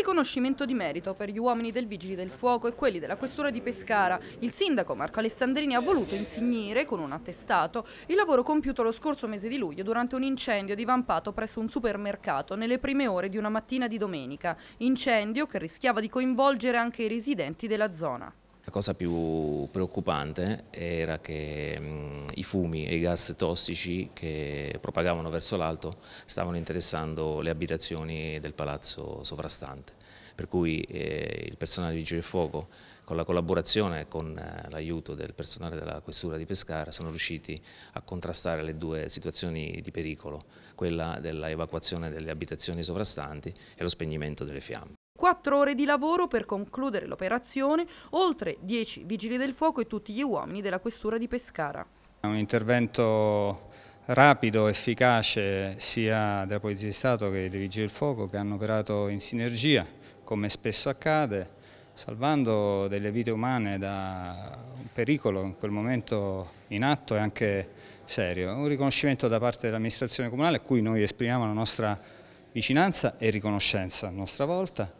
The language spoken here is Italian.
riconoscimento di merito per gli uomini del Vigili del Fuoco e quelli della Questura di Pescara. Il sindaco Marco Alessandrini ha voluto insignire con un attestato il lavoro compiuto lo scorso mese di luglio durante un incendio divampato presso un supermercato nelle prime ore di una mattina di domenica. Incendio che rischiava di coinvolgere anche i residenti della zona. La cosa più preoccupante era che mh, mm, i fumi e i gas tossici che propagavano verso l'alto stavano interessando le abitazioni del palazzo sovrastante, per cui eh, il personale di Vigili del Fuoco con la collaborazione e con eh, l'aiuto del personale della Questura di Pescara sono riusciti a contrastare le due situazioni di pericolo, quella dell'evacuazione delle abitazioni sovrastanti e lo spegnimento delle fiamme quattro ore di lavoro per concludere l'operazione, oltre dieci vigili del fuoco e tutti gli uomini della questura di Pescara. È un intervento rapido, efficace sia della Polizia di Stato che dei Vigili del Fuoco che hanno operato in sinergia, come spesso accade, salvando delle vite umane da un pericolo in quel momento in atto e anche serio. Un riconoscimento da parte dell'amministrazione comunale a cui noi esprimiamo la nostra vicinanza e riconoscenza a nostra volta.